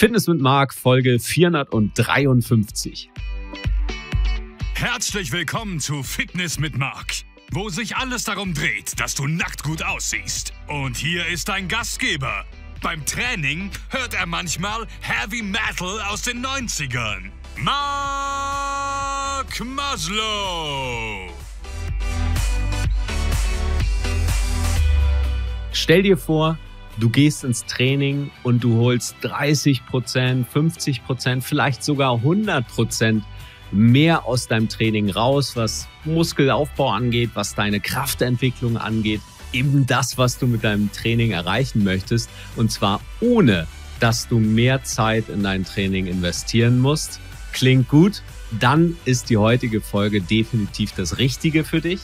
Fitness mit Marc, Folge 453. Herzlich willkommen zu Fitness mit Marc, wo sich alles darum dreht, dass du nackt gut aussiehst. Und hier ist dein Gastgeber. Beim Training hört er manchmal Heavy Metal aus den 90ern. Marc Maslow. Stell dir vor, Du gehst ins Training und du holst 30 Prozent, 50 Prozent, vielleicht sogar 100 Prozent mehr aus deinem Training raus, was Muskelaufbau angeht, was deine Kraftentwicklung angeht, eben das, was du mit deinem Training erreichen möchtest. Und zwar ohne, dass du mehr Zeit in dein Training investieren musst. Klingt gut? Dann ist die heutige Folge definitiv das Richtige für dich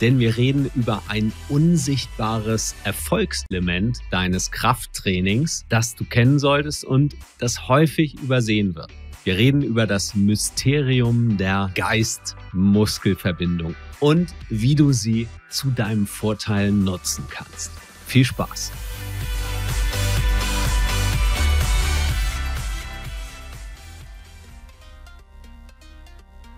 denn wir reden über ein unsichtbares Erfolgselement deines Krafttrainings, das du kennen solltest und das häufig übersehen wird. Wir reden über das Mysterium der geist muskelverbindung und wie du sie zu deinem Vorteil nutzen kannst. Viel Spaß!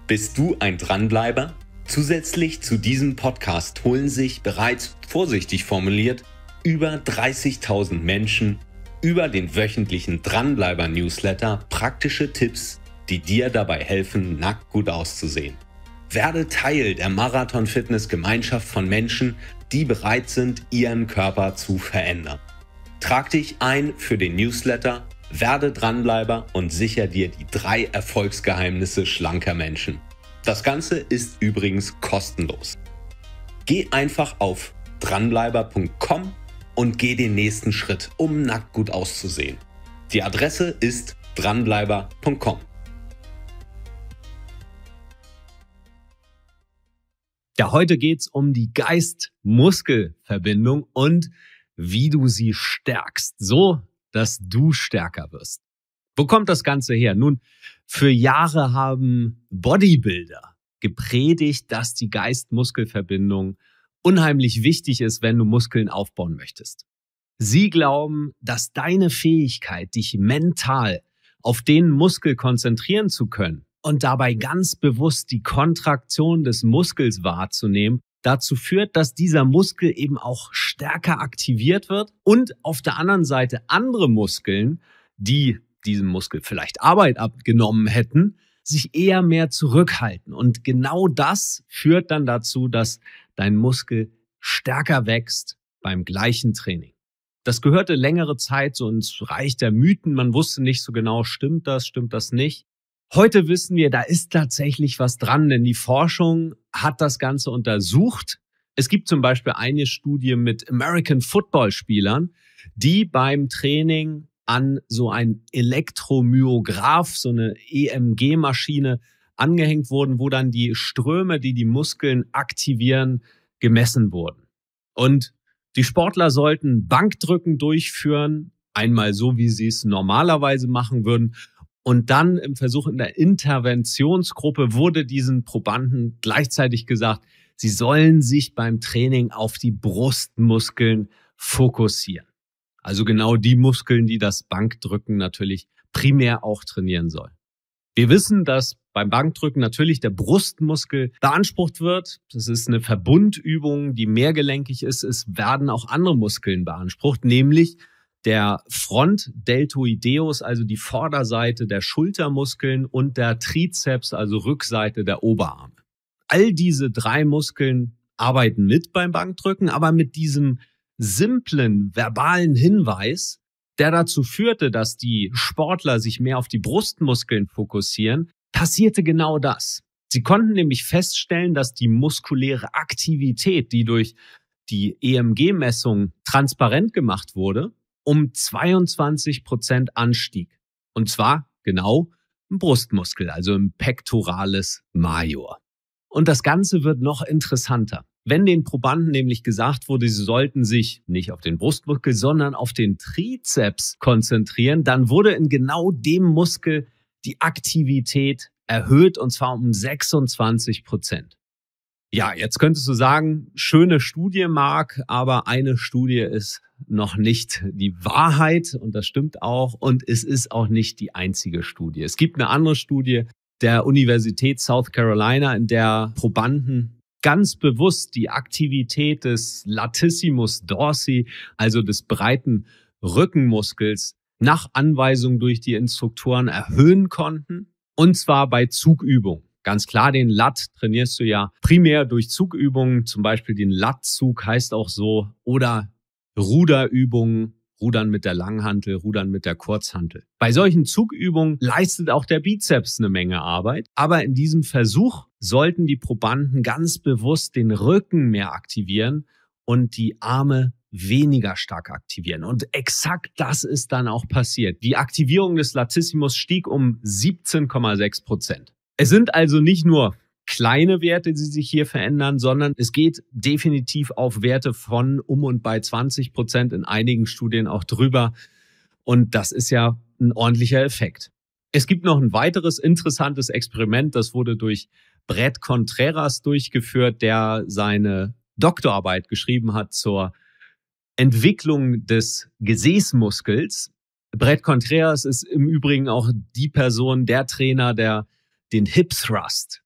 Bist du ein Dranbleiber? Zusätzlich zu diesem Podcast holen sich bereits vorsichtig formuliert über 30.000 Menschen über den wöchentlichen Dranbleiber-Newsletter praktische Tipps, die dir dabei helfen, nackt gut auszusehen. Werde Teil der Marathon Fitness Gemeinschaft von Menschen, die bereit sind, ihren Körper zu verändern. Trag dich ein für den Newsletter, werde Dranbleiber und sicher dir die drei Erfolgsgeheimnisse schlanker Menschen. Das Ganze ist übrigens kostenlos. Geh einfach auf dranbleiber.com und geh den nächsten Schritt, um nackt gut auszusehen. Die Adresse ist dranbleiber.com. Ja, heute geht es um die Geist-Muskel-Verbindung und wie du sie stärkst, so dass du stärker wirst. Wo kommt das Ganze her? Nun, für Jahre haben Bodybuilder gepredigt, dass die Geist-Muskel-Verbindung unheimlich wichtig ist, wenn du Muskeln aufbauen möchtest. Sie glauben, dass deine Fähigkeit, dich mental auf den Muskel konzentrieren zu können und dabei ganz bewusst die Kontraktion des Muskels wahrzunehmen, dazu führt, dass dieser Muskel eben auch stärker aktiviert wird und auf der anderen Seite andere Muskeln, die diesem Muskel vielleicht Arbeit abgenommen hätten, sich eher mehr zurückhalten. Und genau das führt dann dazu, dass dein Muskel stärker wächst beim gleichen Training. Das gehörte längere Zeit so ins Reich der Mythen. Man wusste nicht so genau, stimmt das, stimmt das nicht. Heute wissen wir, da ist tatsächlich was dran, denn die Forschung hat das Ganze untersucht. Es gibt zum Beispiel eine Studie mit American Football Spielern, die beim Training an so ein Elektromyograph, so eine EMG-Maschine angehängt wurden, wo dann die Ströme, die die Muskeln aktivieren, gemessen wurden. Und die Sportler sollten Bankdrücken durchführen, einmal so, wie sie es normalerweise machen würden. Und dann im Versuch in der Interventionsgruppe wurde diesen Probanden gleichzeitig gesagt, sie sollen sich beim Training auf die Brustmuskeln fokussieren. Also genau die Muskeln, die das Bankdrücken natürlich primär auch trainieren soll. Wir wissen, dass beim Bankdrücken natürlich der Brustmuskel beansprucht wird. Das ist eine Verbundübung, die mehrgelenkig ist. Es werden auch andere Muskeln beansprucht, nämlich der Frontdeltoideus, also die Vorderseite der Schultermuskeln und der Trizeps, also Rückseite der Oberarme. All diese drei Muskeln arbeiten mit beim Bankdrücken, aber mit diesem simplen verbalen Hinweis, der dazu führte, dass die Sportler sich mehr auf die Brustmuskeln fokussieren, passierte genau das. Sie konnten nämlich feststellen, dass die muskuläre Aktivität, die durch die EMG-Messung transparent gemacht wurde, um 22 Prozent anstieg. Und zwar genau im Brustmuskel, also im pectorales major. Und das Ganze wird noch interessanter. Wenn den Probanden nämlich gesagt wurde, sie sollten sich nicht auf den Brustmuskel, sondern auf den Trizeps konzentrieren, dann wurde in genau dem Muskel die Aktivität erhöht und zwar um 26 Prozent. Ja, jetzt könntest du sagen, schöne Studie, Mark, aber eine Studie ist noch nicht die Wahrheit und das stimmt auch und es ist auch nicht die einzige Studie. Es gibt eine andere Studie der Universität South Carolina, in der Probanden ganz bewusst die Aktivität des Latissimus dorsi, also des breiten Rückenmuskels, nach Anweisung durch die Instruktoren erhöhen konnten. Und zwar bei Zugübung. Ganz klar, den Lat trainierst du ja primär durch Zugübungen, zum Beispiel den Latzug heißt auch so, oder Ruderübungen Rudern mit der Langhantel, Rudern mit der Kurzhantel. Bei solchen Zugübungen leistet auch der Bizeps eine Menge Arbeit, aber in diesem Versuch sollten die Probanden ganz bewusst den Rücken mehr aktivieren und die Arme weniger stark aktivieren. Und exakt das ist dann auch passiert. Die Aktivierung des Latissimus stieg um 17,6 Prozent. Es sind also nicht nur kleine Werte, die sich hier verändern, sondern es geht definitiv auf Werte von um und bei 20 Prozent, in einigen Studien auch drüber. Und das ist ja ein ordentlicher Effekt. Es gibt noch ein weiteres interessantes Experiment, das wurde durch Brett Contreras durchgeführt, der seine Doktorarbeit geschrieben hat zur Entwicklung des Gesäßmuskels. Brett Contreras ist im Übrigen auch die Person, der Trainer, der den Hip Thrust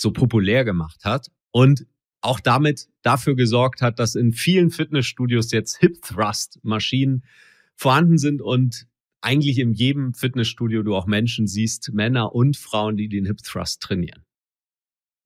so populär gemacht hat und auch damit dafür gesorgt hat, dass in vielen Fitnessstudios jetzt Hip Thrust Maschinen vorhanden sind und eigentlich in jedem Fitnessstudio du auch Menschen siehst, Männer und Frauen, die den Hip Thrust trainieren.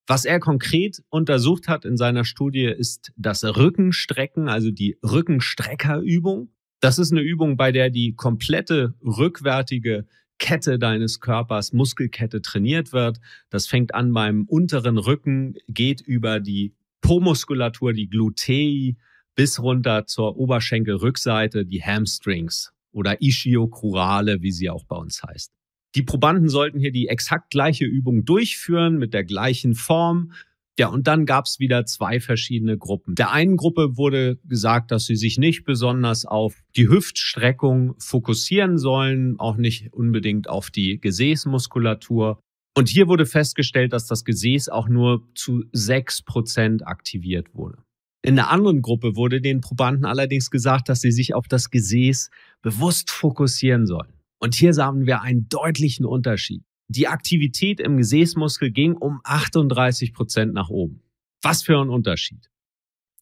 Was er konkret untersucht hat in seiner Studie ist das Rückenstrecken, also die Rückenstreckerübung. Das ist eine Übung, bei der die komplette rückwärtige Kette deines Körpers, Muskelkette trainiert wird. Das fängt an beim unteren Rücken, geht über die Po-Muskulatur, die Glutei, bis runter zur Oberschenkelrückseite, die Hamstrings oder Ischiocrurale, wie sie auch bei uns heißt. Die Probanden sollten hier die exakt gleiche Übung durchführen mit der gleichen Form, ja, und dann gab's wieder zwei verschiedene Gruppen. Der einen Gruppe wurde gesagt, dass sie sich nicht besonders auf die Hüftstreckung fokussieren sollen, auch nicht unbedingt auf die Gesäßmuskulatur. Und hier wurde festgestellt, dass das Gesäß auch nur zu sechs Prozent aktiviert wurde. In der anderen Gruppe wurde den Probanden allerdings gesagt, dass sie sich auf das Gesäß bewusst fokussieren sollen. Und hier sahen wir einen deutlichen Unterschied die Aktivität im Gesäßmuskel ging um 38 Prozent nach oben. Was für ein Unterschied.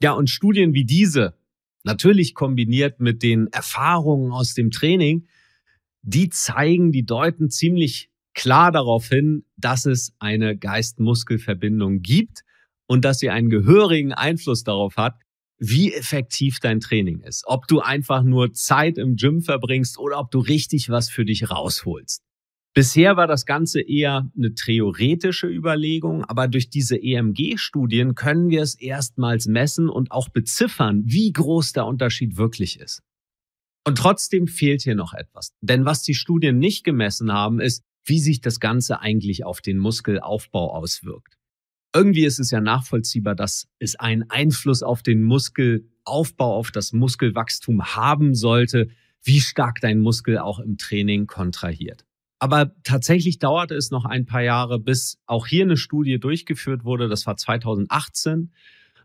Ja, und Studien wie diese, natürlich kombiniert mit den Erfahrungen aus dem Training, die zeigen, die deuten ziemlich klar darauf hin, dass es eine Geist-Muskel-Verbindung gibt und dass sie einen gehörigen Einfluss darauf hat, wie effektiv dein Training ist. Ob du einfach nur Zeit im Gym verbringst oder ob du richtig was für dich rausholst. Bisher war das Ganze eher eine theoretische Überlegung, aber durch diese EMG-Studien können wir es erstmals messen und auch beziffern, wie groß der Unterschied wirklich ist. Und trotzdem fehlt hier noch etwas. Denn was die Studien nicht gemessen haben, ist, wie sich das Ganze eigentlich auf den Muskelaufbau auswirkt. Irgendwie ist es ja nachvollziehbar, dass es einen Einfluss auf den Muskelaufbau, auf das Muskelwachstum haben sollte, wie stark dein Muskel auch im Training kontrahiert. Aber tatsächlich dauerte es noch ein paar Jahre, bis auch hier eine Studie durchgeführt wurde. Das war 2018.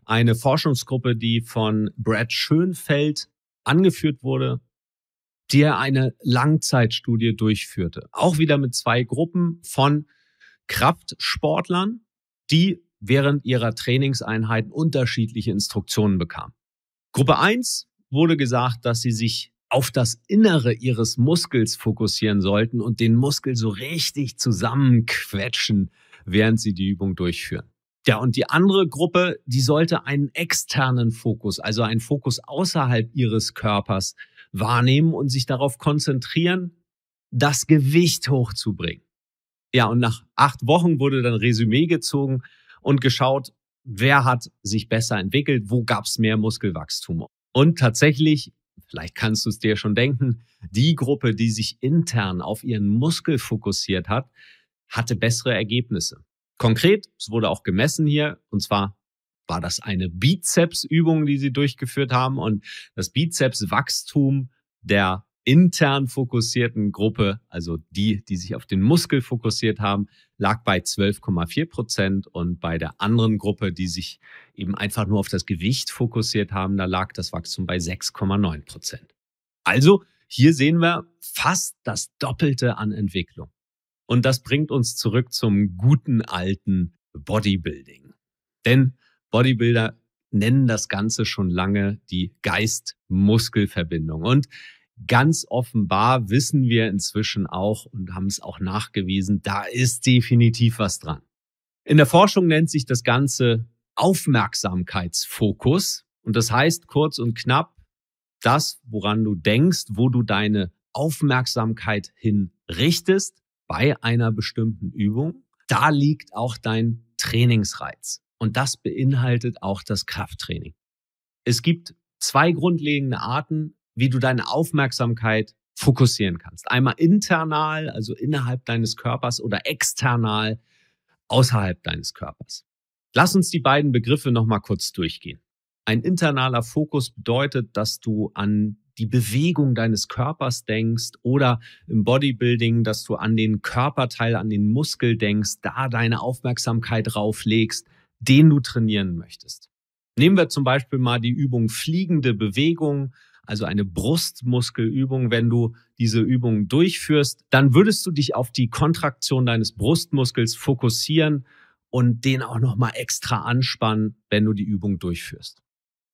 Eine Forschungsgruppe, die von Brad Schönfeld angeführt wurde, der eine Langzeitstudie durchführte. Auch wieder mit zwei Gruppen von Kraftsportlern, die während ihrer Trainingseinheiten unterschiedliche Instruktionen bekamen. Gruppe eins wurde gesagt, dass sie sich auf das Innere ihres Muskels fokussieren sollten und den Muskel so richtig zusammenquetschen, während sie die Übung durchführen. Ja, und die andere Gruppe, die sollte einen externen Fokus, also einen Fokus außerhalb ihres Körpers wahrnehmen und sich darauf konzentrieren, das Gewicht hochzubringen. Ja, und nach acht Wochen wurde dann Resümee gezogen und geschaut, wer hat sich besser entwickelt, wo gab's mehr Muskelwachstum. Und tatsächlich vielleicht kannst du es dir schon denken, die Gruppe, die sich intern auf ihren Muskel fokussiert hat, hatte bessere Ergebnisse. Konkret, es wurde auch gemessen hier, und zwar war das eine Bizepsübung, die sie durchgeführt haben und das Bizepswachstum der intern fokussierten Gruppe, also die, die sich auf den Muskel fokussiert haben, lag bei 12,4 Prozent und bei der anderen Gruppe, die sich eben einfach nur auf das Gewicht fokussiert haben, da lag das Wachstum bei 6,9 Prozent. Also hier sehen wir fast das Doppelte an Entwicklung. Und das bringt uns zurück zum guten alten Bodybuilding. Denn Bodybuilder nennen das Ganze schon lange die Geist-Muskel-Verbindung. Und ganz offenbar wissen wir inzwischen auch und haben es auch nachgewiesen, da ist definitiv was dran. In der Forschung nennt sich das Ganze Aufmerksamkeitsfokus. Und das heißt kurz und knapp, das, woran du denkst, wo du deine Aufmerksamkeit hinrichtest bei einer bestimmten Übung, da liegt auch dein Trainingsreiz. Und das beinhaltet auch das Krafttraining. Es gibt zwei grundlegende Arten, wie du deine Aufmerksamkeit fokussieren kannst. Einmal internal, also innerhalb deines Körpers oder external außerhalb deines Körpers. Lass uns die beiden Begriffe nochmal kurz durchgehen. Ein internaler Fokus bedeutet, dass du an die Bewegung deines Körpers denkst oder im Bodybuilding, dass du an den Körperteil, an den Muskel denkst, da deine Aufmerksamkeit drauflegst, den du trainieren möchtest. Nehmen wir zum Beispiel mal die Übung fliegende Bewegung also eine Brustmuskelübung, wenn du diese Übung durchführst, dann würdest du dich auf die Kontraktion deines Brustmuskels fokussieren und den auch nochmal extra anspannen, wenn du die Übung durchführst.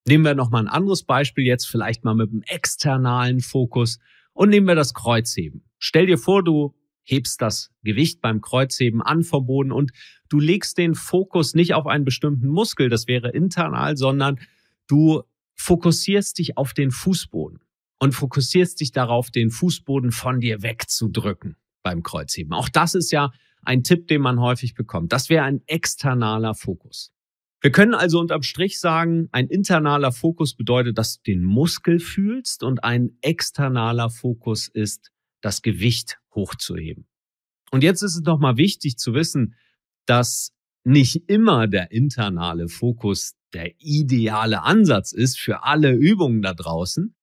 Nehmen wir nochmal ein anderes Beispiel jetzt, vielleicht mal mit einem externalen Fokus und nehmen wir das Kreuzheben. Stell dir vor, du hebst das Gewicht beim Kreuzheben an vom Boden und du legst den Fokus nicht auf einen bestimmten Muskel, das wäre internal, sondern du fokussierst dich auf den Fußboden und fokussierst dich darauf, den Fußboden von dir wegzudrücken beim Kreuzheben. Auch das ist ja ein Tipp, den man häufig bekommt. Das wäre ein externaler Fokus. Wir können also unterm Strich sagen, ein internaler Fokus bedeutet, dass du den Muskel fühlst und ein externaler Fokus ist, das Gewicht hochzuheben. Und jetzt ist es nochmal wichtig zu wissen, dass nicht immer der internale Fokus der ideale Ansatz ist für alle Übungen da draußen.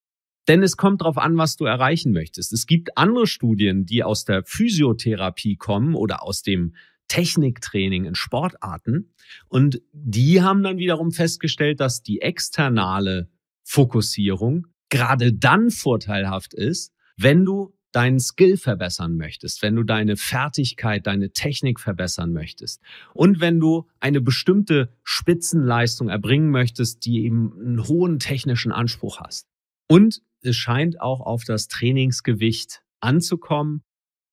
Denn es kommt darauf an, was du erreichen möchtest. Es gibt andere Studien, die aus der Physiotherapie kommen oder aus dem Techniktraining in Sportarten. Und die haben dann wiederum festgestellt, dass die externe Fokussierung gerade dann vorteilhaft ist, wenn du deinen Skill verbessern möchtest, wenn du deine Fertigkeit, deine Technik verbessern möchtest und wenn du eine bestimmte Spitzenleistung erbringen möchtest, die eben einen hohen technischen Anspruch hast. Und es scheint auch auf das Trainingsgewicht anzukommen.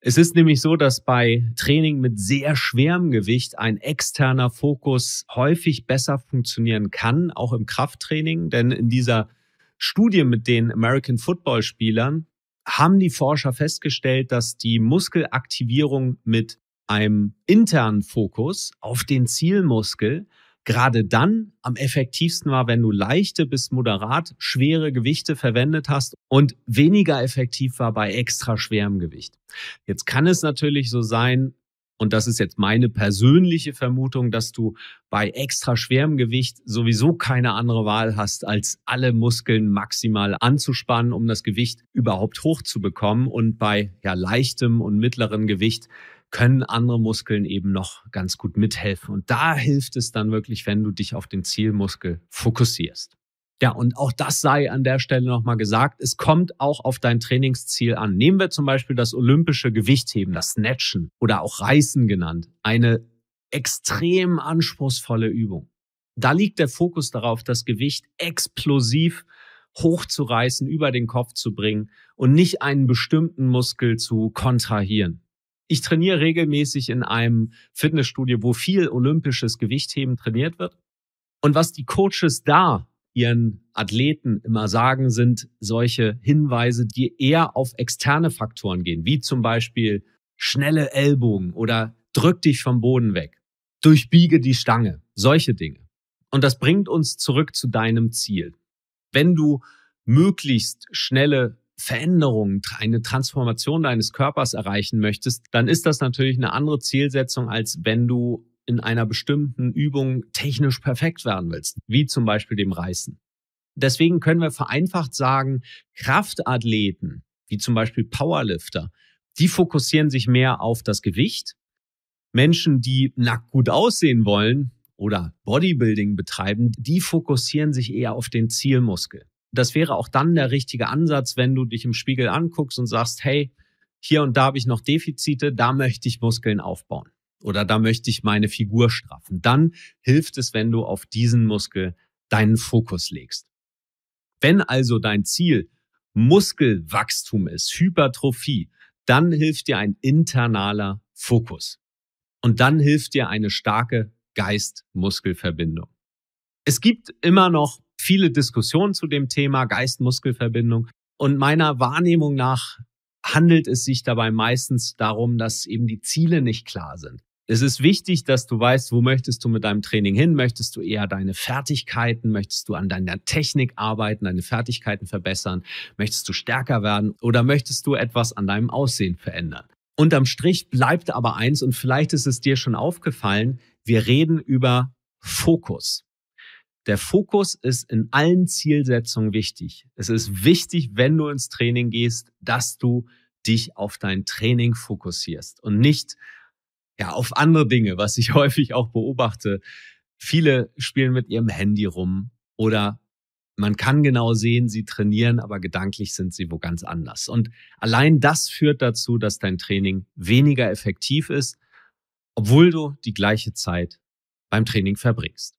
Es ist nämlich so, dass bei Training mit sehr schwerem Gewicht ein externer Fokus häufig besser funktionieren kann, auch im Krafttraining, denn in dieser Studie mit den American Football Spielern haben die Forscher festgestellt, dass die Muskelaktivierung mit einem internen Fokus auf den Zielmuskel gerade dann am effektivsten war, wenn du leichte bis moderat schwere Gewichte verwendet hast und weniger effektiv war bei extra schwerem Gewicht. Jetzt kann es natürlich so sein, und das ist jetzt meine persönliche Vermutung, dass du bei extra schwerem Gewicht sowieso keine andere Wahl hast, als alle Muskeln maximal anzuspannen, um das Gewicht überhaupt hochzubekommen. Und bei ja, leichtem und mittlerem Gewicht können andere Muskeln eben noch ganz gut mithelfen. Und da hilft es dann wirklich, wenn du dich auf den Zielmuskel fokussierst. Ja, und auch das sei an der Stelle nochmal gesagt. Es kommt auch auf dein Trainingsziel an. Nehmen wir zum Beispiel das olympische Gewichtheben, das Snatchen oder auch Reißen genannt. Eine extrem anspruchsvolle Übung. Da liegt der Fokus darauf, das Gewicht explosiv hochzureißen, über den Kopf zu bringen und nicht einen bestimmten Muskel zu kontrahieren. Ich trainiere regelmäßig in einem Fitnessstudio, wo viel olympisches Gewichtheben trainiert wird. Und was die Coaches da ihren Athleten immer sagen, sind solche Hinweise, die eher auf externe Faktoren gehen, wie zum Beispiel schnelle Ellbogen oder drück dich vom Boden weg, durchbiege die Stange, solche Dinge. Und das bringt uns zurück zu deinem Ziel. Wenn du möglichst schnelle Veränderungen, eine Transformation deines Körpers erreichen möchtest, dann ist das natürlich eine andere Zielsetzung, als wenn du in einer bestimmten Übung technisch perfekt werden willst, wie zum Beispiel dem Reißen. Deswegen können wir vereinfacht sagen, Kraftathleten, wie zum Beispiel Powerlifter, die fokussieren sich mehr auf das Gewicht. Menschen, die nackt gut aussehen wollen oder Bodybuilding betreiben, die fokussieren sich eher auf den Zielmuskel. Das wäre auch dann der richtige Ansatz, wenn du dich im Spiegel anguckst und sagst, hey, hier und da habe ich noch Defizite, da möchte ich Muskeln aufbauen oder da möchte ich meine Figur straffen. Dann hilft es, wenn du auf diesen Muskel deinen Fokus legst. Wenn also dein Ziel Muskelwachstum ist, Hypertrophie, dann hilft dir ein internaler Fokus. Und dann hilft dir eine starke Geist-Muskel-Verbindung. Es gibt immer noch viele Diskussionen zu dem Thema Geist-Muskel-Verbindung. Und meiner Wahrnehmung nach handelt es sich dabei meistens darum, dass eben die Ziele nicht klar sind es ist wichtig, dass du weißt, wo möchtest du mit deinem Training hin? Möchtest du eher deine Fertigkeiten? Möchtest du an deiner Technik arbeiten, deine Fertigkeiten verbessern? Möchtest du stärker werden oder möchtest du etwas an deinem Aussehen verändern? Unterm Strich bleibt aber eins und vielleicht ist es dir schon aufgefallen, wir reden über Fokus. Der Fokus ist in allen Zielsetzungen wichtig. Es ist wichtig, wenn du ins Training gehst, dass du dich auf dein Training fokussierst und nicht ja, auf andere Dinge, was ich häufig auch beobachte. Viele spielen mit ihrem Handy rum oder man kann genau sehen, sie trainieren, aber gedanklich sind sie wo ganz anders. Und allein das führt dazu, dass dein Training weniger effektiv ist, obwohl du die gleiche Zeit beim Training verbringst.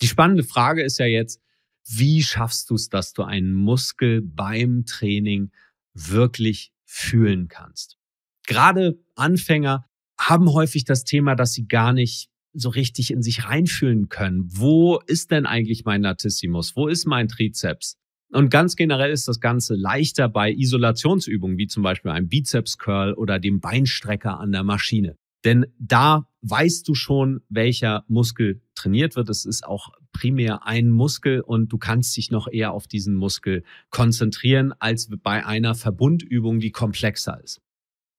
Die spannende Frage ist ja jetzt, wie schaffst du es, dass du einen Muskel beim Training wirklich fühlen kannst? Gerade Anfänger haben häufig das Thema, dass sie gar nicht so richtig in sich reinfühlen können. Wo ist denn eigentlich mein Latissimus? Wo ist mein Trizeps? Und ganz generell ist das Ganze leichter bei Isolationsübungen, wie zum Beispiel einem Bizeps-Curl oder dem Beinstrecker an der Maschine. Denn da weißt du schon, welcher Muskel trainiert wird. Es ist auch primär ein Muskel und du kannst dich noch eher auf diesen Muskel konzentrieren als bei einer Verbundübung, die komplexer ist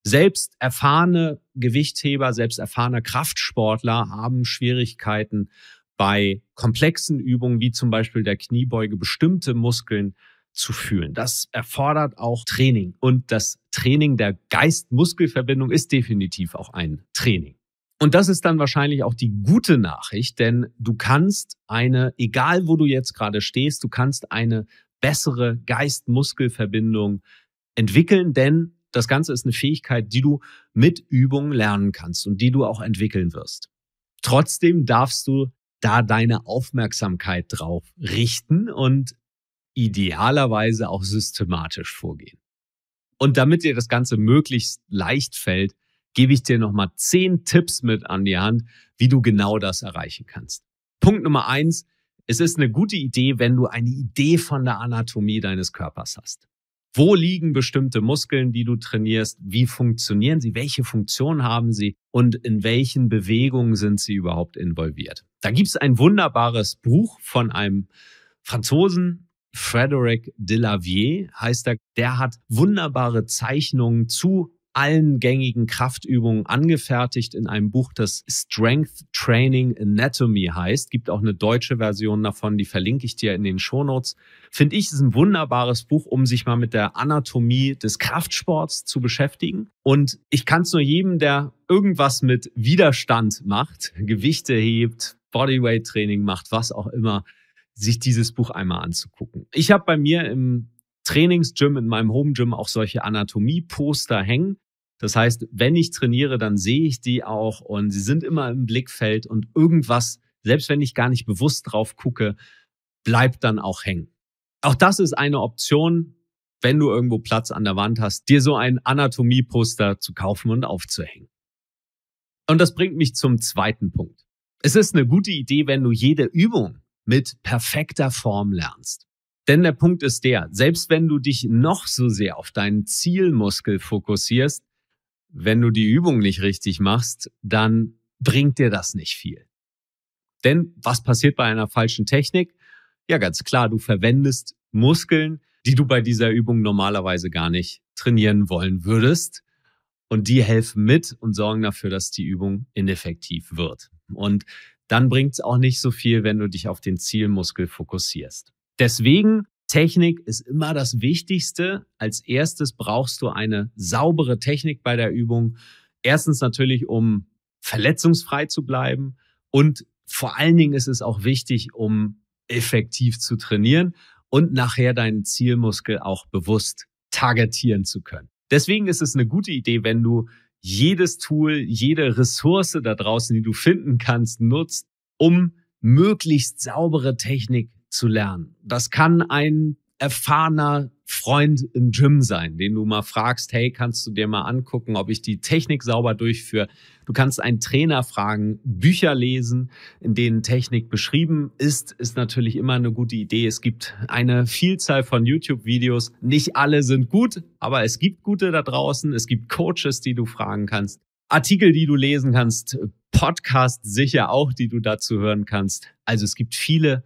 selbst erfahrene Gewichtheber, selbst erfahrene Kraftsportler haben Schwierigkeiten bei komplexen Übungen wie zum Beispiel der Kniebeuge bestimmte Muskeln zu fühlen. Das erfordert auch Training und das Training der geist muskelverbindung ist definitiv auch ein Training. Und das ist dann wahrscheinlich auch die gute Nachricht, denn du kannst eine, egal wo du jetzt gerade stehst, du kannst eine bessere geist muskelverbindung entwickeln, denn das Ganze ist eine Fähigkeit, die du mit Übung lernen kannst und die du auch entwickeln wirst. Trotzdem darfst du da deine Aufmerksamkeit drauf richten und idealerweise auch systematisch vorgehen. Und damit dir das Ganze möglichst leicht fällt, gebe ich dir nochmal zehn Tipps mit an die Hand, wie du genau das erreichen kannst. Punkt Nummer eins. Es ist eine gute Idee, wenn du eine Idee von der Anatomie deines Körpers hast. Wo liegen bestimmte Muskeln, die du trainierst? Wie funktionieren sie? Welche Funktion haben sie? Und in welchen Bewegungen sind sie überhaupt involviert? Da gibt es ein wunderbares Buch von einem Franzosen, Frederic Delavier heißt er. Der hat wunderbare Zeichnungen zu allen gängigen Kraftübungen angefertigt in einem Buch, das Strength Training Anatomy heißt. Gibt auch eine deutsche Version davon, die verlinke ich dir in den Shownotes. Finde ich, ist ein wunderbares Buch, um sich mal mit der Anatomie des Kraftsports zu beschäftigen. Und ich kann es nur jedem, der irgendwas mit Widerstand macht, Gewichte hebt, Bodyweight-Training macht, was auch immer, sich dieses Buch einmal anzugucken. Ich habe bei mir im Trainingsgym, in meinem Home-Gym auch solche Anatomie-Poster hängen. Das heißt, wenn ich trainiere, dann sehe ich die auch und sie sind immer im Blickfeld und irgendwas, selbst wenn ich gar nicht bewusst drauf gucke, bleibt dann auch hängen. Auch das ist eine Option, wenn du irgendwo Platz an der Wand hast, dir so ein Anatomieposter zu kaufen und aufzuhängen. Und das bringt mich zum zweiten Punkt. Es ist eine gute Idee, wenn du jede Übung mit perfekter Form lernst. Denn der Punkt ist der, selbst wenn du dich noch so sehr auf deinen Zielmuskel fokussierst, wenn du die Übung nicht richtig machst, dann bringt dir das nicht viel. Denn was passiert bei einer falschen Technik? Ja, ganz klar, du verwendest Muskeln, die du bei dieser Übung normalerweise gar nicht trainieren wollen würdest. Und die helfen mit und sorgen dafür, dass die Übung ineffektiv wird. Und dann bringt es auch nicht so viel, wenn du dich auf den Zielmuskel fokussierst. Deswegen Technik ist immer das Wichtigste. Als erstes brauchst du eine saubere Technik bei der Übung. Erstens natürlich, um verletzungsfrei zu bleiben. Und vor allen Dingen ist es auch wichtig, um effektiv zu trainieren und nachher deinen Zielmuskel auch bewusst targetieren zu können. Deswegen ist es eine gute Idee, wenn du jedes Tool, jede Ressource da draußen, die du finden kannst, nutzt, um möglichst saubere Technik zu lernen. Das kann ein erfahrener Freund im Gym sein, den du mal fragst, hey, kannst du dir mal angucken, ob ich die Technik sauber durchführe? Du kannst einen Trainer fragen, Bücher lesen, in denen Technik beschrieben ist, ist natürlich immer eine gute Idee. Es gibt eine Vielzahl von YouTube-Videos. Nicht alle sind gut, aber es gibt gute da draußen. Es gibt Coaches, die du fragen kannst. Artikel, die du lesen kannst, Podcasts sicher auch, die du dazu hören kannst. Also es gibt viele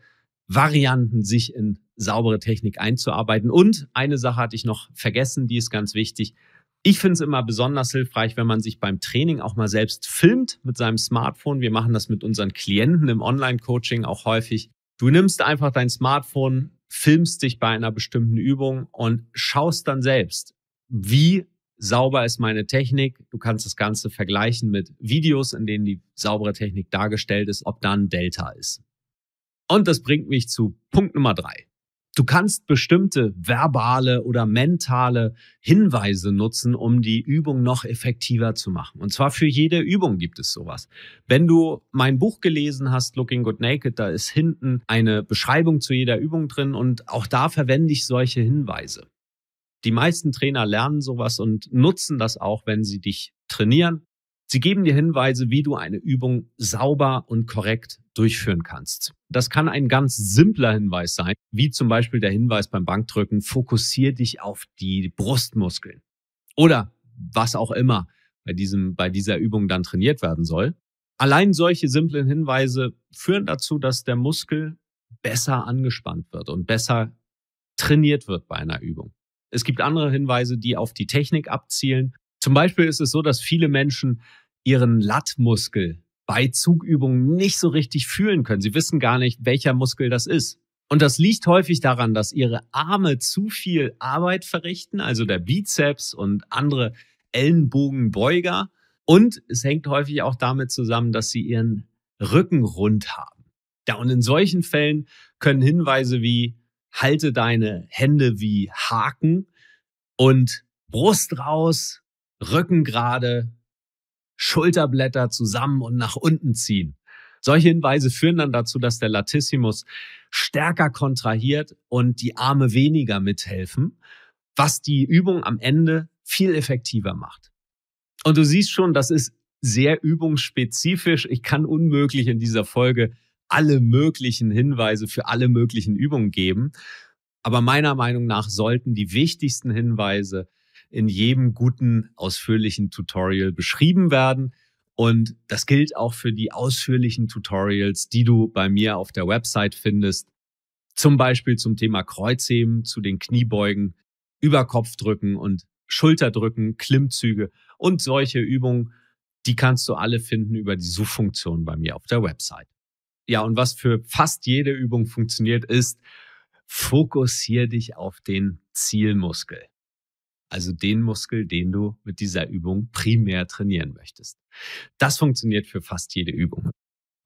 Varianten, sich in saubere Technik einzuarbeiten. Und eine Sache hatte ich noch vergessen, die ist ganz wichtig. Ich finde es immer besonders hilfreich, wenn man sich beim Training auch mal selbst filmt mit seinem Smartphone. Wir machen das mit unseren Klienten im Online-Coaching auch häufig. Du nimmst einfach dein Smartphone, filmst dich bei einer bestimmten Übung und schaust dann selbst, wie sauber ist meine Technik. Du kannst das Ganze vergleichen mit Videos, in denen die saubere Technik dargestellt ist, ob da ein Delta ist. Und das bringt mich zu Punkt Nummer drei. Du kannst bestimmte verbale oder mentale Hinweise nutzen, um die Übung noch effektiver zu machen. Und zwar für jede Übung gibt es sowas. Wenn du mein Buch gelesen hast, Looking Good Naked, da ist hinten eine Beschreibung zu jeder Übung drin und auch da verwende ich solche Hinweise. Die meisten Trainer lernen sowas und nutzen das auch, wenn sie dich trainieren Sie geben dir Hinweise, wie du eine Übung sauber und korrekt durchführen kannst. Das kann ein ganz simpler Hinweis sein, wie zum Beispiel der Hinweis beim Bankdrücken, fokussier dich auf die Brustmuskeln. Oder was auch immer bei, diesem, bei dieser Übung dann trainiert werden soll. Allein solche simplen Hinweise führen dazu, dass der Muskel besser angespannt wird und besser trainiert wird bei einer Übung. Es gibt andere Hinweise, die auf die Technik abzielen zum Beispiel ist es so, dass viele Menschen ihren Lattmuskel bei Zugübungen nicht so richtig fühlen können. Sie wissen gar nicht, welcher Muskel das ist. Und das liegt häufig daran, dass ihre Arme zu viel Arbeit verrichten, also der Bizeps und andere Ellenbogenbeuger. Und es hängt häufig auch damit zusammen, dass sie ihren Rücken rund haben. Ja, und in solchen Fällen können Hinweise wie halte deine Hände wie Haken und Brust raus Rücken gerade, Schulterblätter zusammen und nach unten ziehen. Solche Hinweise führen dann dazu, dass der Latissimus stärker kontrahiert und die Arme weniger mithelfen, was die Übung am Ende viel effektiver macht. Und du siehst schon, das ist sehr übungsspezifisch. Ich kann unmöglich in dieser Folge alle möglichen Hinweise für alle möglichen Übungen geben. Aber meiner Meinung nach sollten die wichtigsten Hinweise in jedem guten, ausführlichen Tutorial beschrieben werden. Und das gilt auch für die ausführlichen Tutorials, die du bei mir auf der Website findest. Zum Beispiel zum Thema Kreuzheben, zu den Kniebeugen, Überkopfdrücken und Schulterdrücken, Klimmzüge und solche Übungen. Die kannst du alle finden über die Suchfunktion bei mir auf der Website. Ja, und was für fast jede Übung funktioniert, ist, fokussiere dich auf den Zielmuskel also den Muskel, den du mit dieser Übung primär trainieren möchtest. Das funktioniert für fast jede Übung.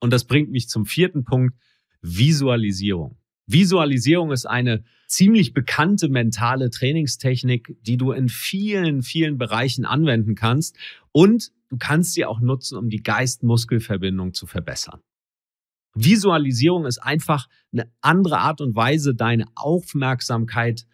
Und das bringt mich zum vierten Punkt, Visualisierung. Visualisierung ist eine ziemlich bekannte mentale Trainingstechnik, die du in vielen, vielen Bereichen anwenden kannst und du kannst sie auch nutzen, um die Geist-Muskel-Verbindung zu verbessern. Visualisierung ist einfach eine andere Art und Weise, deine Aufmerksamkeit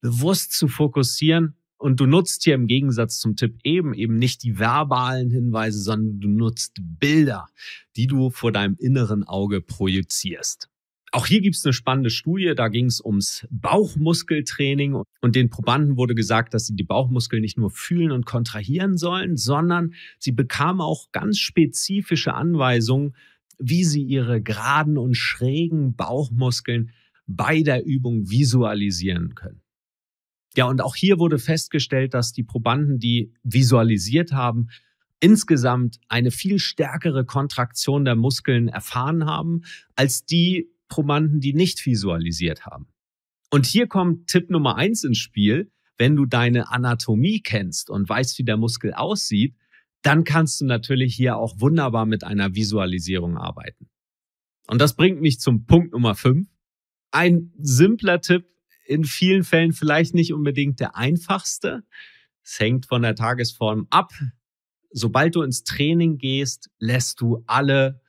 bewusst zu fokussieren und du nutzt hier im Gegensatz zum Tipp eben eben nicht die verbalen Hinweise, sondern du nutzt Bilder, die du vor deinem inneren Auge projizierst. Auch hier gibt es eine spannende Studie, da ging es ums Bauchmuskeltraining und den Probanden wurde gesagt, dass sie die Bauchmuskeln nicht nur fühlen und kontrahieren sollen, sondern sie bekamen auch ganz spezifische Anweisungen, wie sie ihre geraden und schrägen Bauchmuskeln bei der Übung visualisieren können. Ja, und auch hier wurde festgestellt, dass die Probanden, die visualisiert haben, insgesamt eine viel stärkere Kontraktion der Muskeln erfahren haben, als die Probanden, die nicht visualisiert haben. Und hier kommt Tipp Nummer eins ins Spiel. Wenn du deine Anatomie kennst und weißt, wie der Muskel aussieht, dann kannst du natürlich hier auch wunderbar mit einer Visualisierung arbeiten. Und das bringt mich zum Punkt Nummer fünf. Ein simpler Tipp, in vielen Fällen vielleicht nicht unbedingt der einfachste. Es hängt von der Tagesform ab. Sobald du ins Training gehst, lässt du alle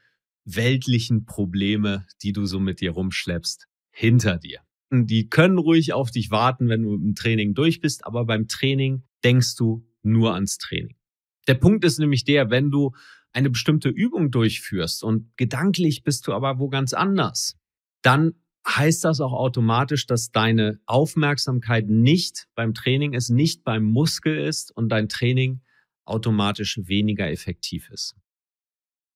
weltlichen Probleme, die du so mit dir rumschleppst, hinter dir. Und die können ruhig auf dich warten, wenn du im Training durch bist, aber beim Training denkst du nur ans Training. Der Punkt ist nämlich der, wenn du eine bestimmte Übung durchführst und gedanklich bist du aber wo ganz anders, dann heißt das auch automatisch, dass deine Aufmerksamkeit nicht beim Training ist, nicht beim Muskel ist und dein Training automatisch weniger effektiv ist.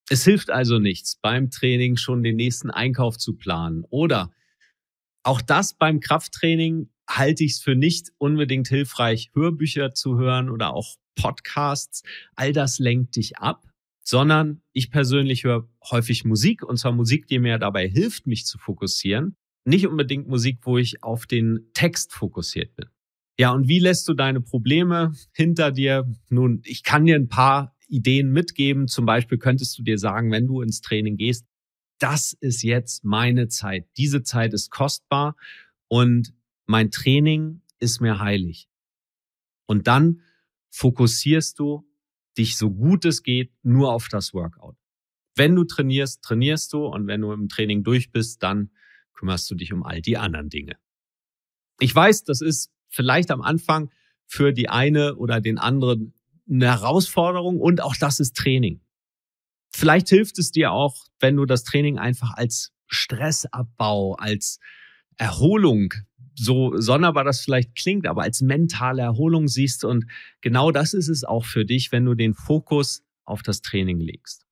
Es hilft also nichts, beim Training schon den nächsten Einkauf zu planen oder auch das beim Krafttraining halte ich es für nicht unbedingt hilfreich, Hörbücher zu hören oder auch Podcasts. All das lenkt dich ab, sondern ich persönlich höre häufig Musik und zwar Musik, die mir dabei hilft, mich zu fokussieren nicht unbedingt Musik, wo ich auf den Text fokussiert bin. Ja, und wie lässt du deine Probleme hinter dir? Nun, ich kann dir ein paar Ideen mitgeben. Zum Beispiel könntest du dir sagen, wenn du ins Training gehst, das ist jetzt meine Zeit. Diese Zeit ist kostbar und mein Training ist mir heilig. Und dann fokussierst du dich so gut es geht nur auf das Workout. Wenn du trainierst, trainierst du und wenn du im Training durch bist, dann kümmerst du dich um all die anderen Dinge. Ich weiß, das ist vielleicht am Anfang für die eine oder den anderen eine Herausforderung und auch das ist Training. Vielleicht hilft es dir auch, wenn du das Training einfach als Stressabbau, als Erholung, so sonderbar das vielleicht klingt, aber als mentale Erholung siehst. Und genau das ist es auch für dich, wenn du den Fokus auf das Training legst.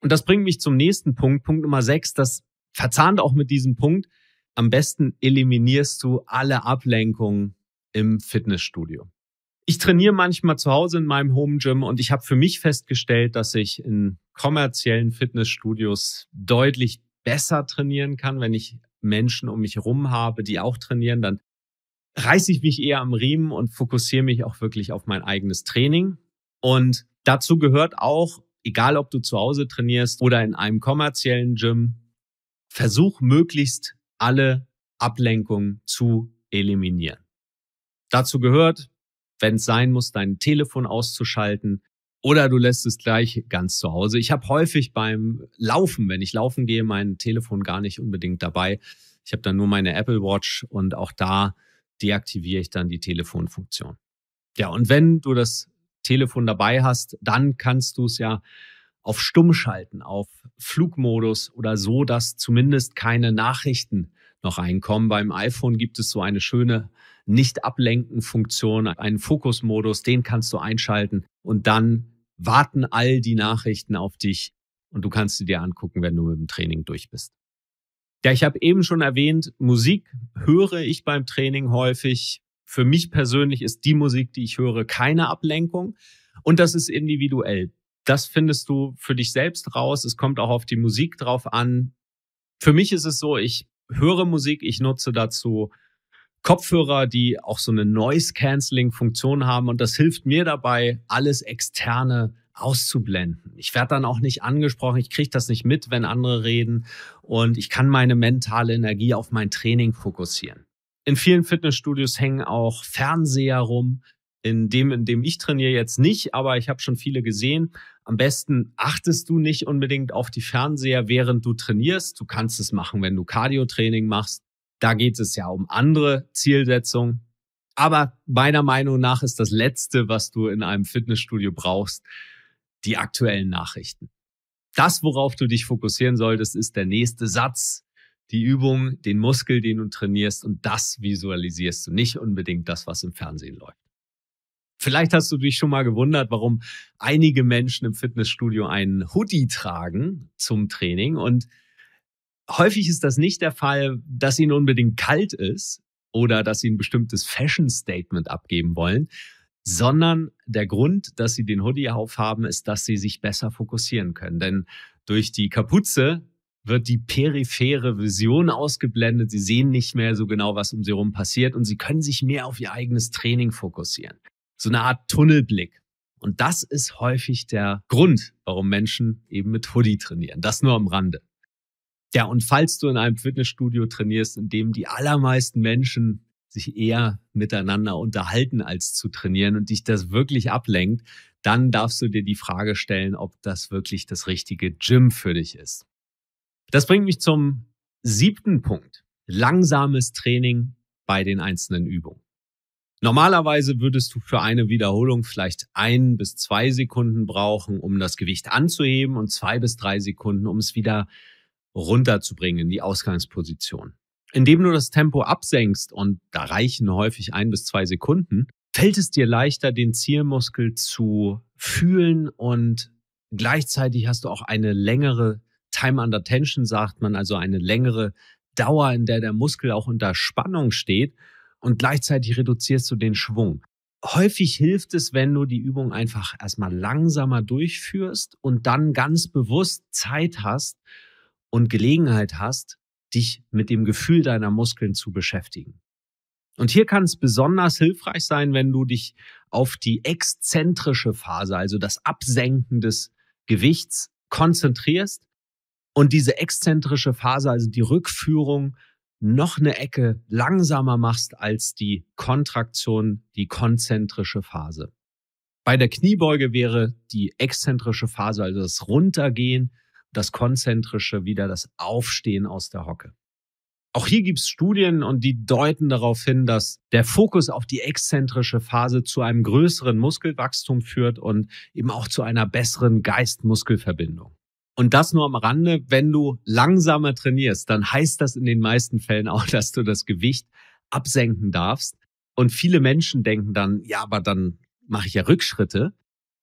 Und das bringt mich zum nächsten Punkt, Punkt Nummer sechs, das Verzahnt auch mit diesem Punkt, am besten eliminierst du alle Ablenkungen im Fitnessstudio. Ich trainiere manchmal zu Hause in meinem Home Gym und ich habe für mich festgestellt, dass ich in kommerziellen Fitnessstudios deutlich besser trainieren kann, wenn ich Menschen um mich herum habe, die auch trainieren, dann reiße ich mich eher am Riemen und fokussiere mich auch wirklich auf mein eigenes Training. Und dazu gehört auch, egal ob du zu Hause trainierst oder in einem kommerziellen Gym, versuch möglichst alle Ablenkungen zu eliminieren. Dazu gehört, wenn es sein muss, dein Telefon auszuschalten oder du lässt es gleich ganz zu Hause. Ich habe häufig beim Laufen, wenn ich laufen gehe, mein Telefon gar nicht unbedingt dabei. Ich habe dann nur meine Apple Watch und auch da deaktiviere ich dann die Telefonfunktion. Ja, und wenn du das Telefon dabei hast, dann kannst du es ja auf Stumm schalten, auf Flugmodus oder so, dass zumindest keine Nachrichten noch reinkommen. Beim iPhone gibt es so eine schöne Nicht-Ablenken-Funktion, einen Fokusmodus, den kannst du einschalten und dann warten all die Nachrichten auf dich und du kannst sie dir angucken, wenn du mit dem Training durch bist. Ja, ich habe eben schon erwähnt, Musik höre ich beim Training häufig. Für mich persönlich ist die Musik, die ich höre, keine Ablenkung. Und das ist individuell. Das findest du für dich selbst raus. Es kommt auch auf die Musik drauf an. Für mich ist es so, ich höre Musik, ich nutze dazu Kopfhörer, die auch so eine Noise-Canceling-Funktion haben und das hilft mir dabei, alles Externe auszublenden. Ich werde dann auch nicht angesprochen, ich kriege das nicht mit, wenn andere reden und ich kann meine mentale Energie auf mein Training fokussieren. In vielen Fitnessstudios hängen auch Fernseher rum, in dem, in dem ich trainiere jetzt nicht, aber ich habe schon viele gesehen. Am besten achtest du nicht unbedingt auf die Fernseher, während du trainierst. Du kannst es machen, wenn du Cardio-Training machst. Da geht es ja um andere Zielsetzungen. Aber meiner Meinung nach ist das Letzte, was du in einem Fitnessstudio brauchst, die aktuellen Nachrichten. Das, worauf du dich fokussieren solltest, ist der nächste Satz, die Übung, den Muskel, den du trainierst und das visualisierst du nicht unbedingt das, was im Fernsehen läuft. Vielleicht hast du dich schon mal gewundert, warum einige Menschen im Fitnessstudio einen Hoodie tragen zum Training. Und häufig ist das nicht der Fall, dass ihnen unbedingt kalt ist oder dass sie ein bestimmtes Fashion-Statement abgeben wollen, sondern der Grund, dass sie den Hoodie aufhaben, ist, dass sie sich besser fokussieren können. Denn durch die Kapuze wird die periphere Vision ausgeblendet. Sie sehen nicht mehr so genau, was um sie herum passiert und sie können sich mehr auf ihr eigenes Training fokussieren so eine Art Tunnelblick. Und das ist häufig der Grund, warum Menschen eben mit Hoodie trainieren. Das nur am Rande. Ja, und falls du in einem Fitnessstudio trainierst, in dem die allermeisten Menschen sich eher miteinander unterhalten als zu trainieren und dich das wirklich ablenkt, dann darfst du dir die Frage stellen, ob das wirklich das richtige Gym für dich ist. Das bringt mich zum siebten Punkt. Langsames Training bei den einzelnen Übungen. Normalerweise würdest du für eine Wiederholung vielleicht ein bis zwei Sekunden brauchen, um das Gewicht anzuheben und zwei bis drei Sekunden, um es wieder runterzubringen in die Ausgangsposition. Indem du das Tempo absenkst und da reichen häufig ein bis zwei Sekunden, fällt es dir leichter, den Zielmuskel zu fühlen und gleichzeitig hast du auch eine längere Time under Tension, sagt man, also eine längere Dauer, in der der Muskel auch unter Spannung steht und gleichzeitig reduzierst du den Schwung. Häufig hilft es, wenn du die Übung einfach erstmal langsamer durchführst und dann ganz bewusst Zeit hast und Gelegenheit hast, dich mit dem Gefühl deiner Muskeln zu beschäftigen. Und hier kann es besonders hilfreich sein, wenn du dich auf die exzentrische Phase, also das Absenken des Gewichts, konzentrierst und diese exzentrische Phase, also die Rückführung noch eine Ecke langsamer machst als die Kontraktion, die konzentrische Phase. Bei der Kniebeuge wäre die exzentrische Phase, also das Runtergehen, das konzentrische wieder das Aufstehen aus der Hocke. Auch hier gibt es Studien und die deuten darauf hin, dass der Fokus auf die exzentrische Phase zu einem größeren Muskelwachstum führt und eben auch zu einer besseren geist muskelverbindung und das nur am Rande, wenn du langsamer trainierst, dann heißt das in den meisten Fällen auch, dass du das Gewicht absenken darfst. Und viele Menschen denken dann, ja, aber dann mache ich ja Rückschritte.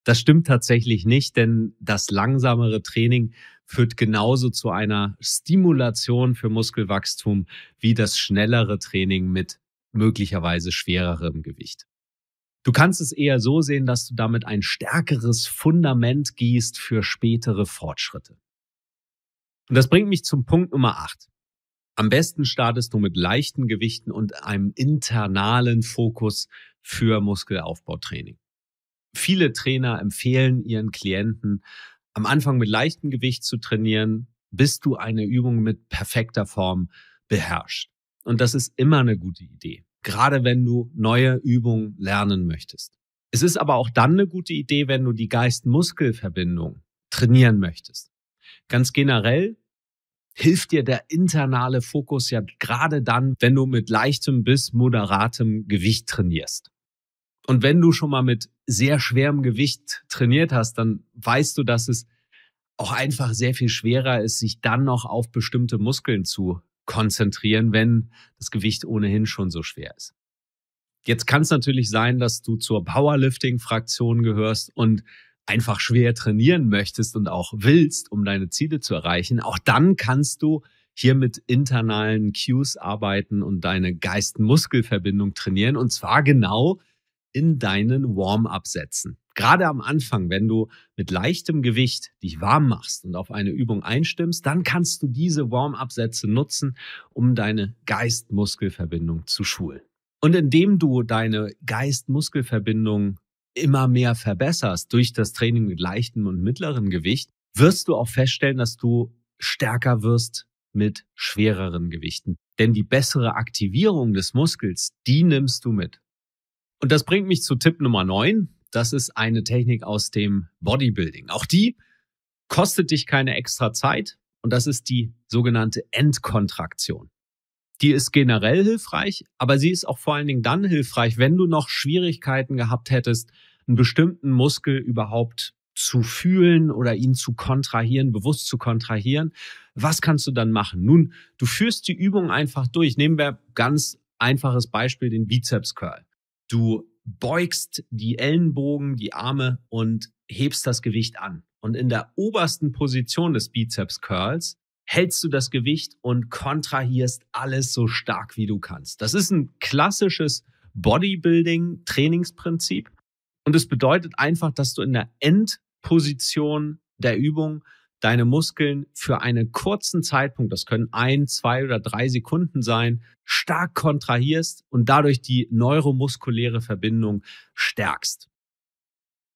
Das stimmt tatsächlich nicht, denn das langsamere Training führt genauso zu einer Stimulation für Muskelwachstum wie das schnellere Training mit möglicherweise schwererem Gewicht. Du kannst es eher so sehen, dass du damit ein stärkeres Fundament gießt für spätere Fortschritte. Und das bringt mich zum Punkt Nummer acht. Am besten startest du mit leichten Gewichten und einem internalen Fokus für Muskelaufbautraining. Viele Trainer empfehlen ihren Klienten, am Anfang mit leichtem Gewicht zu trainieren, bis du eine Übung mit perfekter Form beherrschst. Und das ist immer eine gute Idee gerade wenn du neue Übungen lernen möchtest. Es ist aber auch dann eine gute Idee, wenn du die Geist-Muskel-Verbindung trainieren möchtest. Ganz generell hilft dir der internale Fokus ja gerade dann, wenn du mit leichtem bis moderatem Gewicht trainierst. Und wenn du schon mal mit sehr schwerem Gewicht trainiert hast, dann weißt du, dass es auch einfach sehr viel schwerer ist, sich dann noch auf bestimmte Muskeln zu konzentrieren, wenn das Gewicht ohnehin schon so schwer ist. Jetzt kann es natürlich sein, dass du zur Powerlifting-Fraktion gehörst und einfach schwer trainieren möchtest und auch willst, um deine Ziele zu erreichen. Auch dann kannst du hier mit internalen Cues arbeiten und deine Geist-Muskel-Verbindung trainieren. Und zwar genau in deinen Warm-up setzen. Gerade am Anfang, wenn du mit leichtem Gewicht dich warm machst und auf eine Übung einstimmst, dann kannst du diese Warm-up-Sätze nutzen, um deine Geist-Muskel-Verbindung zu schulen. Und indem du deine Geist-Muskel-Verbindung immer mehr verbesserst durch das Training mit leichtem und mittlerem Gewicht, wirst du auch feststellen, dass du stärker wirst mit schwereren Gewichten. Denn die bessere Aktivierung des Muskels, die nimmst du mit. Und das bringt mich zu Tipp Nummer 9. Das ist eine Technik aus dem Bodybuilding. Auch die kostet dich keine extra Zeit und das ist die sogenannte Endkontraktion. Die ist generell hilfreich, aber sie ist auch vor allen Dingen dann hilfreich, wenn du noch Schwierigkeiten gehabt hättest, einen bestimmten Muskel überhaupt zu fühlen oder ihn zu kontrahieren, bewusst zu kontrahieren. Was kannst du dann machen? Nun, du führst die Übung einfach durch. Nehmen wir ganz einfaches Beispiel, den Bizeps Curl. Du beugst die Ellenbogen, die Arme und hebst das Gewicht an. Und in der obersten Position des Bizeps Curls hältst du das Gewicht und kontrahierst alles so stark wie du kannst. Das ist ein klassisches Bodybuilding Trainingsprinzip. Und es bedeutet einfach, dass du in der Endposition der Übung deine Muskeln für einen kurzen Zeitpunkt, das können ein, zwei oder drei Sekunden sein, stark kontrahierst und dadurch die neuromuskuläre Verbindung stärkst.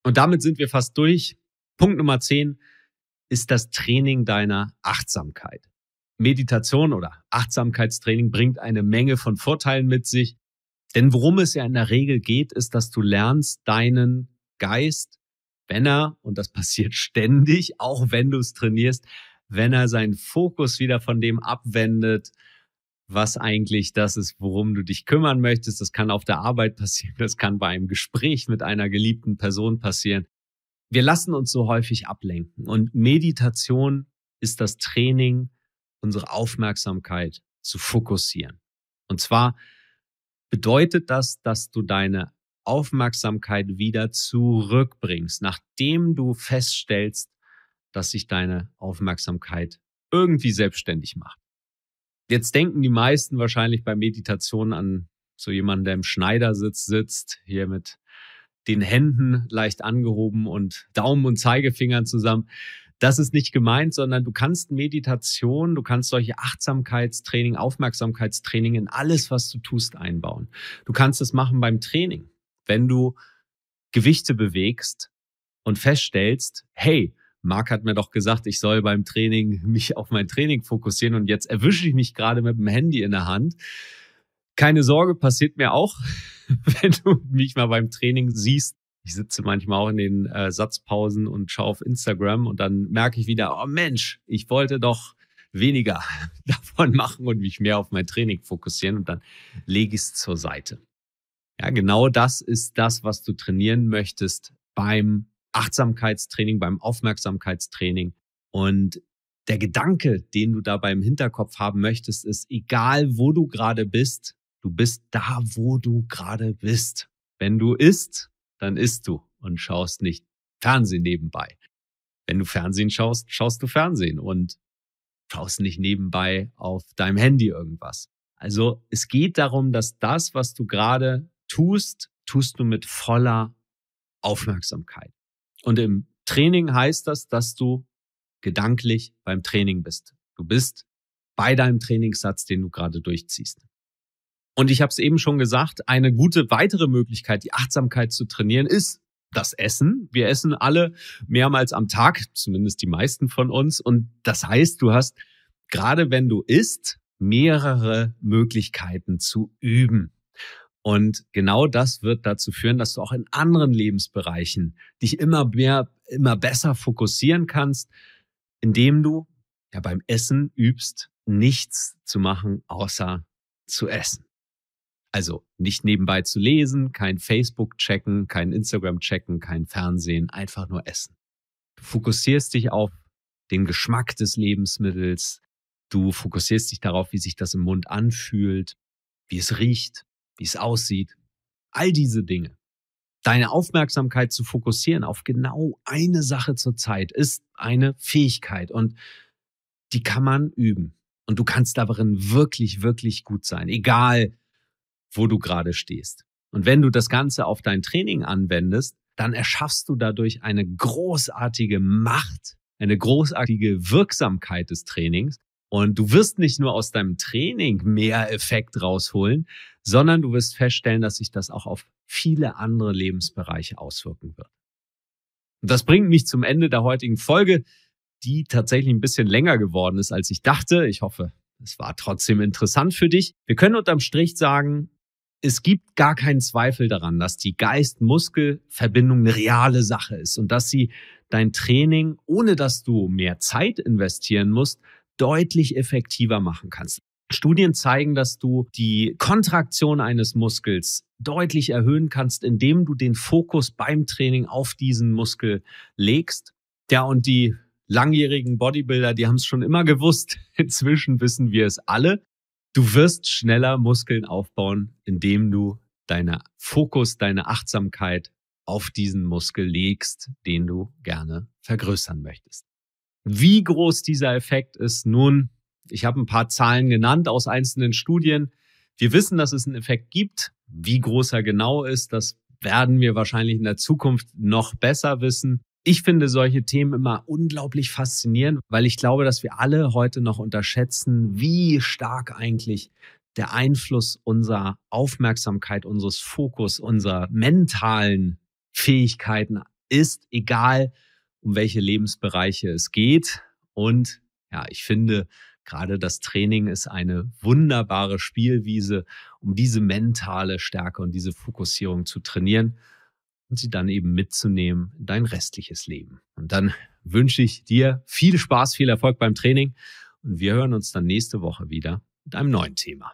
Und damit sind wir fast durch. Punkt Nummer zehn ist das Training deiner Achtsamkeit. Meditation oder Achtsamkeitstraining bringt eine Menge von Vorteilen mit sich. Denn worum es ja in der Regel geht, ist, dass du lernst, deinen Geist wenn er, und das passiert ständig, auch wenn du es trainierst, wenn er seinen Fokus wieder von dem abwendet, was eigentlich das ist, worum du dich kümmern möchtest. Das kann auf der Arbeit passieren, das kann bei einem Gespräch mit einer geliebten Person passieren. Wir lassen uns so häufig ablenken und Meditation ist das Training, unsere Aufmerksamkeit zu fokussieren. Und zwar bedeutet das, dass du deine Aufmerksamkeit wieder zurückbringst, nachdem du feststellst, dass sich deine Aufmerksamkeit irgendwie selbstständig macht. Jetzt denken die meisten wahrscheinlich bei Meditation an so jemanden, der im Schneidersitz sitzt, hier mit den Händen leicht angehoben und Daumen und Zeigefingern zusammen. Das ist nicht gemeint, sondern du kannst Meditation, du kannst solche Achtsamkeitstraining, Aufmerksamkeitstraining in alles, was du tust, einbauen. Du kannst es machen beim Training wenn du Gewichte bewegst und feststellst, hey, Marc hat mir doch gesagt, ich soll beim Training mich auf mein Training fokussieren und jetzt erwische ich mich gerade mit dem Handy in der Hand. Keine Sorge, passiert mir auch, wenn du mich mal beim Training siehst. Ich sitze manchmal auch in den äh, Satzpausen und schaue auf Instagram und dann merke ich wieder, oh Mensch, ich wollte doch weniger davon machen und mich mehr auf mein Training fokussieren und dann lege ich es zur Seite. Ja, genau das ist das, was du trainieren möchtest beim Achtsamkeitstraining, beim Aufmerksamkeitstraining. Und der Gedanke, den du dabei im Hinterkopf haben möchtest, ist, egal wo du gerade bist, du bist da, wo du gerade bist. Wenn du isst, dann isst du und schaust nicht Fernsehen nebenbei. Wenn du Fernsehen schaust, schaust du Fernsehen und schaust nicht nebenbei auf deinem Handy irgendwas. Also es geht darum, dass das, was du gerade tust, tust du mit voller Aufmerksamkeit. Und im Training heißt das, dass du gedanklich beim Training bist. Du bist bei deinem Trainingssatz, den du gerade durchziehst. Und ich habe es eben schon gesagt, eine gute weitere Möglichkeit, die Achtsamkeit zu trainieren, ist das Essen. Wir essen alle mehrmals am Tag, zumindest die meisten von uns. Und das heißt, du hast, gerade wenn du isst, mehrere Möglichkeiten zu üben. Und genau das wird dazu führen, dass du auch in anderen Lebensbereichen dich immer mehr, immer besser fokussieren kannst, indem du ja beim Essen übst, nichts zu machen, außer zu essen. Also nicht nebenbei zu lesen, kein Facebook checken, kein Instagram checken, kein Fernsehen, einfach nur essen. Du fokussierst dich auf den Geschmack des Lebensmittels, du fokussierst dich darauf, wie sich das im Mund anfühlt, wie es riecht, wie es aussieht, all diese Dinge. Deine Aufmerksamkeit zu fokussieren auf genau eine Sache zur Zeit ist eine Fähigkeit und die kann man üben. Und du kannst darin wirklich, wirklich gut sein, egal wo du gerade stehst. Und wenn du das Ganze auf dein Training anwendest, dann erschaffst du dadurch eine großartige Macht, eine großartige Wirksamkeit des Trainings und du wirst nicht nur aus deinem Training mehr Effekt rausholen, sondern du wirst feststellen, dass sich das auch auf viele andere Lebensbereiche auswirken wird. Und das bringt mich zum Ende der heutigen Folge, die tatsächlich ein bisschen länger geworden ist, als ich dachte. Ich hoffe, es war trotzdem interessant für dich. Wir können unterm Strich sagen, es gibt gar keinen Zweifel daran, dass die Geist-Muskel-Verbindung eine reale Sache ist und dass sie dein Training, ohne dass du mehr Zeit investieren musst, deutlich effektiver machen kannst. Studien zeigen, dass du die Kontraktion eines Muskels deutlich erhöhen kannst, indem du den Fokus beim Training auf diesen Muskel legst. Ja, und die langjährigen Bodybuilder, die haben es schon immer gewusst. Inzwischen wissen wir es alle. Du wirst schneller Muskeln aufbauen, indem du deinen Fokus, deine Achtsamkeit auf diesen Muskel legst, den du gerne vergrößern möchtest. Wie groß dieser Effekt ist, nun, ich habe ein paar Zahlen genannt aus einzelnen Studien. Wir wissen, dass es einen Effekt gibt. Wie groß er genau ist, das werden wir wahrscheinlich in der Zukunft noch besser wissen. Ich finde solche Themen immer unglaublich faszinierend, weil ich glaube, dass wir alle heute noch unterschätzen, wie stark eigentlich der Einfluss unserer Aufmerksamkeit, unseres Fokus, unserer mentalen Fähigkeiten ist, egal um welche Lebensbereiche es geht. Und ja, ich finde, gerade das Training ist eine wunderbare Spielwiese, um diese mentale Stärke und diese Fokussierung zu trainieren und sie dann eben mitzunehmen in dein restliches Leben. Und dann wünsche ich dir viel Spaß, viel Erfolg beim Training und wir hören uns dann nächste Woche wieder mit einem neuen Thema.